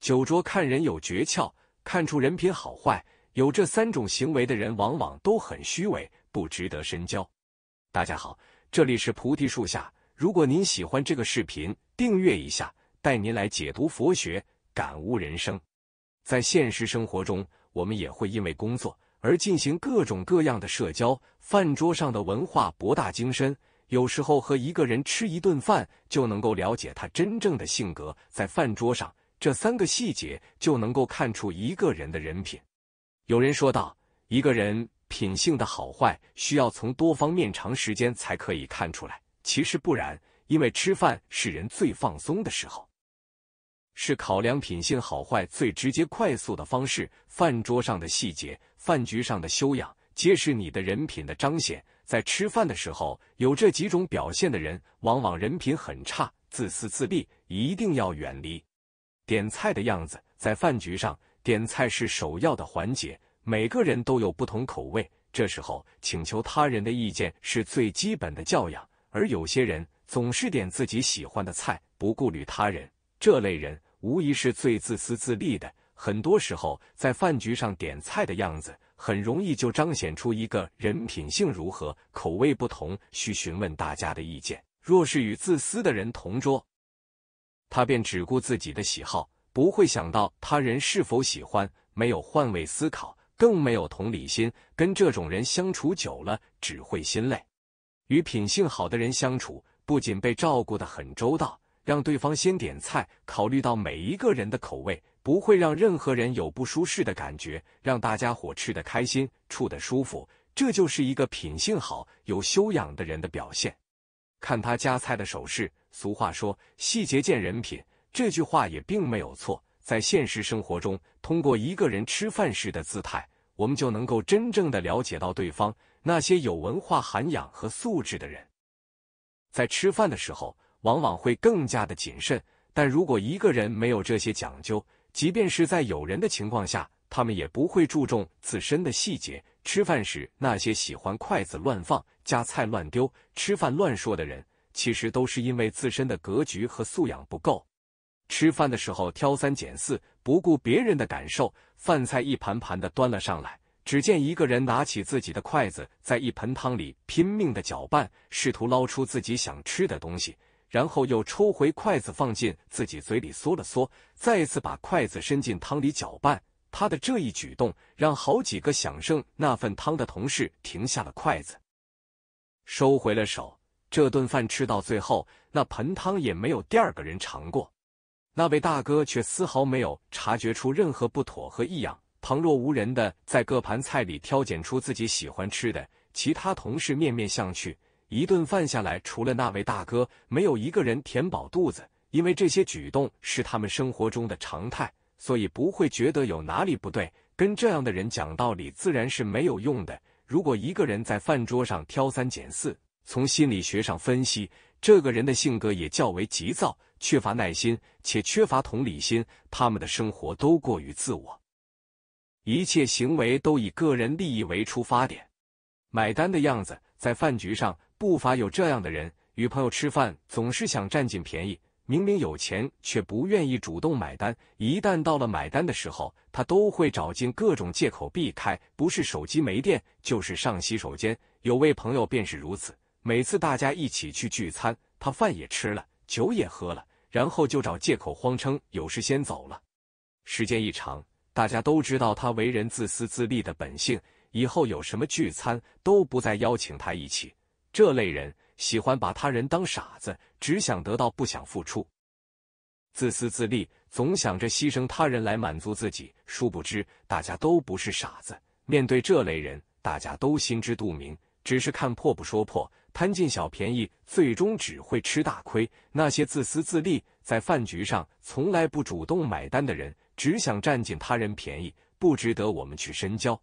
酒桌看人有诀窍，看出人品好坏。有这三种行为的人，往往都很虚伪，不值得深交。大家好，这里是菩提树下。如果您喜欢这个视频，订阅一下，带您来解读佛学，感悟人生。在现实生活中，我们也会因为工作而进行各种各样的社交。饭桌上的文化博大精深，有时候和一个人吃一顿饭，就能够了解他真正的性格。在饭桌上。这三个细节就能够看出一个人的人品。有人说道：“一个人品性的好坏，需要从多方面、长时间才可以看出来。”其实不然，因为吃饭是人最放松的时候，是考量品性好坏最直接、快速的方式。饭桌上的细节、饭局上的修养，皆是你的人品的彰显。在吃饭的时候，有这几种表现的人，往往人品很差，自私自利，一定要远离。点菜的样子，在饭局上点菜是首要的环节。每个人都有不同口味，这时候请求他人的意见是最基本的教养。而有些人总是点自己喜欢的菜，不顾虑他人，这类人无疑是最自私自利的。很多时候，在饭局上点菜的样子，很容易就彰显出一个人品性如何。口味不同，需询问大家的意见。若是与自私的人同桌，他便只顾自己的喜好，不会想到他人是否喜欢，没有换位思考，更没有同理心。跟这种人相处久了，只会心累。与品性好的人相处，不仅被照顾的很周到，让对方先点菜，考虑到每一个人的口味，不会让任何人有不舒适的感觉，让大家伙吃的开心，处的舒服。这就是一个品性好、有修养的人的表现。看他夹菜的手势，俗话说“细节见人品”，这句话也并没有错。在现实生活中，通过一个人吃饭时的姿态，我们就能够真正的了解到对方。那些有文化涵养和素质的人，在吃饭的时候往往会更加的谨慎。但如果一个人没有这些讲究，即便是在有人的情况下，他们也不会注重自身的细节。吃饭时，那些喜欢筷子乱放、夹菜乱丢、吃饭乱说的人，其实都是因为自身的格局和素养不够。吃饭的时候挑三拣四，不顾别人的感受。饭菜一盘盘的端了上来，只见一个人拿起自己的筷子，在一盆汤里拼命的搅拌，试图捞出自己想吃的东西，然后又抽回筷子放进自己嘴里嗦了嗦，再次把筷子伸进汤里搅拌。他的这一举动，让好几个想剩那份汤的同事停下了筷子，收回了手。这顿饭吃到最后，那盆汤也没有第二个人尝过。那位大哥却丝毫没有察觉出任何不妥和异样，旁若无人的在各盘菜里挑拣出自己喜欢吃的。其他同事面面相觑。一顿饭下来，除了那位大哥，没有一个人填饱肚子，因为这些举动是他们生活中的常态。所以不会觉得有哪里不对，跟这样的人讲道理自然是没有用的。如果一个人在饭桌上挑三拣四，从心理学上分析，这个人的性格也较为急躁，缺乏耐心，且缺乏同理心。他们的生活都过于自我，一切行为都以个人利益为出发点。买单的样子，在饭局上不乏有这样的人，与朋友吃饭总是想占尽便宜。明明有钱，却不愿意主动买单。一旦到了买单的时候，他都会找尽各种借口避开，不是手机没电，就是上洗手间。有位朋友便是如此，每次大家一起去聚餐，他饭也吃了，酒也喝了，然后就找借口谎称有事先走了。时间一长，大家都知道他为人自私自利的本性，以后有什么聚餐都不再邀请他一起。这类人。喜欢把他人当傻子，只想得到不想付出，自私自利，总想着牺牲他人来满足自己。殊不知，大家都不是傻子。面对这类人，大家都心知肚明，只是看破不说破。贪尽小便宜，最终只会吃大亏。那些自私自利，在饭局上从来不主动买单的人，只想占尽他人便宜，不值得我们去深交。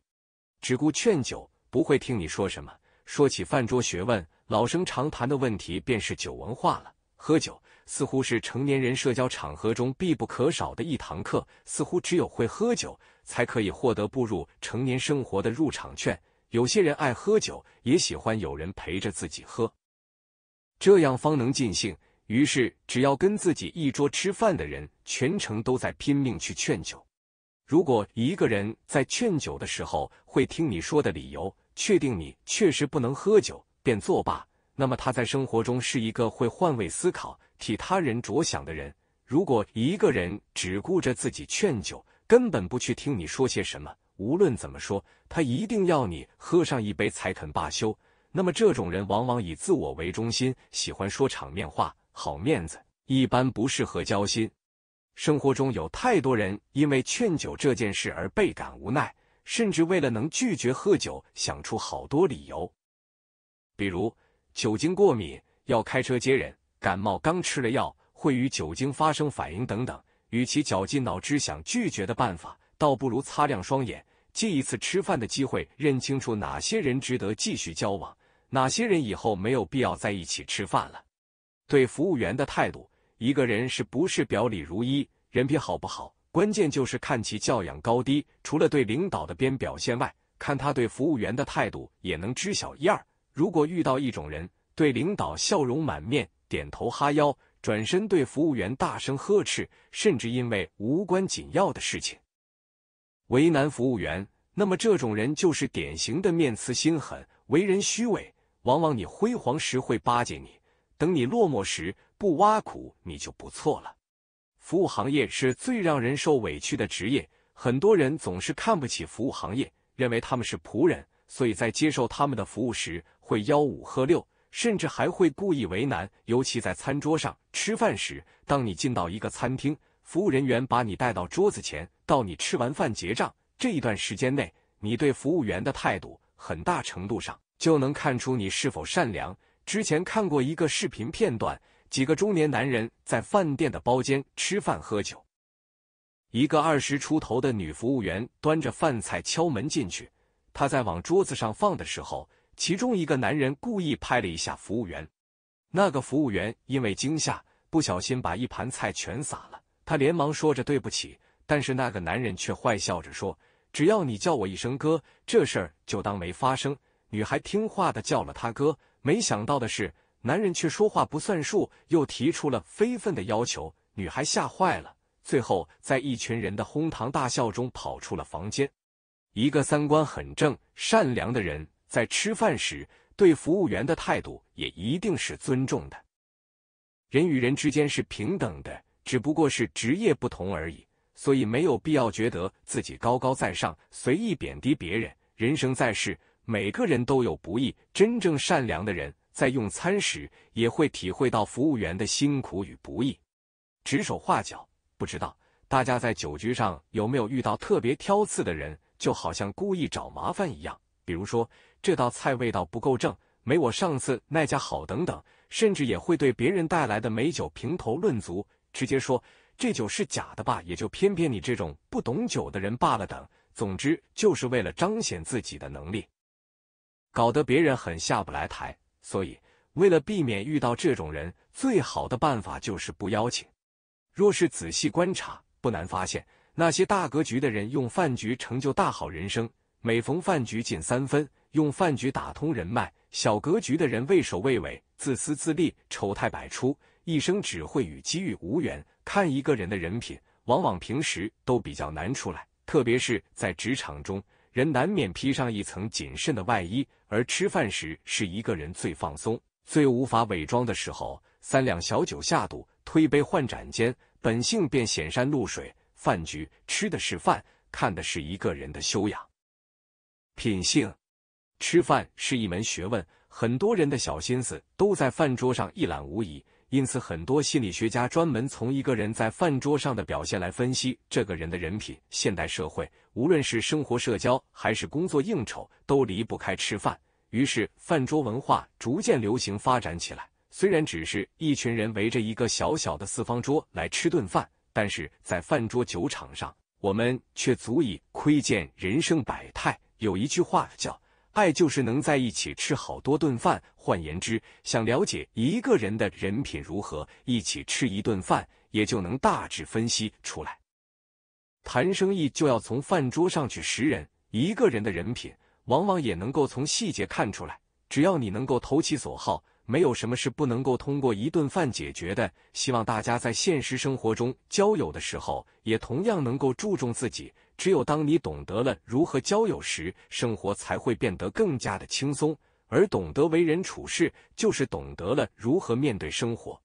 只顾劝酒，不会听你说什么。说起饭桌学问。老生常谈的问题便是酒文化了。喝酒似乎是成年人社交场合中必不可少的一堂课，似乎只有会喝酒才可以获得步入成年生活的入场券。有些人爱喝酒，也喜欢有人陪着自己喝，这样方能尽兴。于是，只要跟自己一桌吃饭的人，全程都在拼命去劝酒。如果一个人在劝酒的时候会听你说的理由，确定你确实不能喝酒。便作罢。那么他在生活中是一个会换位思考、替他人着想的人。如果一个人只顾着自己劝酒，根本不去听你说些什么，无论怎么说，他一定要你喝上一杯才肯罢休。那么这种人往往以自我为中心，喜欢说场面话、好面子，一般不适合交心。生活中有太多人因为劝酒这件事而倍感无奈，甚至为了能拒绝喝酒，想出好多理由。比如酒精过敏要开车接人，感冒刚吃了药会与酒精发生反应等等。与其绞尽脑汁想拒绝的办法，倒不如擦亮双眼，借一次吃饭的机会，认清楚哪些人值得继续交往，哪些人以后没有必要在一起吃饭了。对服务员的态度，一个人是不是表里如一，人品好不好，关键就是看其教养高低。除了对领导的边表现外，看他对服务员的态度也能知晓一二。如果遇到一种人，对领导笑容满面、点头哈腰，转身对服务员大声呵斥，甚至因为无关紧要的事情为难服务员，那么这种人就是典型的面慈心狠、为人虚伪。往往你辉煌时会巴结你，等你落寞时不挖苦你就不错了。服务行业是最让人受委屈的职业，很多人总是看不起服务行业，认为他们是仆人，所以在接受他们的服务时。会吆五喝六，甚至还会故意为难，尤其在餐桌上吃饭时。当你进到一个餐厅，服务人员把你带到桌子前，到你吃完饭结账这一段时间内，你对服务员的态度，很大程度上就能看出你是否善良。之前看过一个视频片段，几个中年男人在饭店的包间吃饭喝酒，一个二十出头的女服务员端着饭菜敲门进去，她在往桌子上放的时候。其中一个男人故意拍了一下服务员，那个服务员因为惊吓，不小心把一盘菜全洒了。他连忙说着对不起，但是那个男人却坏笑着说：“只要你叫我一声哥，这事儿就当没发生。”女孩听话的叫了他哥，没想到的是，男人却说话不算数，又提出了非分的要求。女孩吓坏了，最后在一群人的哄堂大笑中跑出了房间。一个三观很正、善良的人。在吃饭时，对服务员的态度也一定是尊重的。人与人之间是平等的，只不过是职业不同而已，所以没有必要觉得自己高高在上，随意贬低别人。人生在世，每个人都有不易。真正善良的人，在用餐时也会体会到服务员的辛苦与不易。指手画脚，不知道大家在酒局上有没有遇到特别挑刺的人，就好像故意找麻烦一样。比如说，这道菜味道不够正，没我上次那家好，等等，甚至也会对别人带来的美酒评头论足，直接说这酒是假的吧？也就偏偏你这种不懂酒的人罢了。等，总之就是为了彰显自己的能力，搞得别人很下不来台。所以，为了避免遇到这种人，最好的办法就是不邀请。若是仔细观察，不难发现，那些大格局的人用饭局成就大好人生。每逢饭局进三分，用饭局打通人脉。小格局的人畏首畏尾、自私自利、丑态百出，一生只会与机遇无缘。看一个人的人品，往往平时都比较难出来，特别是在职场中，人难免披上一层谨慎的外衣。而吃饭时是一个人最放松、最无法伪装的时候。三两小酒下肚，推杯换盏间，本性便显山露水。饭局吃的是饭，看的是一个人的修养。品性，吃饭是一门学问，很多人的小心思都在饭桌上一览无遗。因此，很多心理学家专门从一个人在饭桌上的表现来分析这个人的人品。现代社会，无论是生活社交还是工作应酬，都离不开吃饭，于是饭桌文化逐渐流行发展起来。虽然只是一群人围着一个小小的四方桌来吃顿饭，但是在饭桌酒场上。我们却足以窥见人生百态。有一句话叫“爱”，就是能在一起吃好多顿饭。换言之，想了解一个人的人品如何，一起吃一顿饭也就能大致分析出来。谈生意就要从饭桌上去识人，一个人的人品往往也能够从细节看出来。只要你能够投其所好。没有什么是不能够通过一顿饭解决的。希望大家在现实生活中交友的时候，也同样能够注重自己。只有当你懂得了如何交友时，生活才会变得更加的轻松。而懂得为人处事，就是懂得了如何面对生活。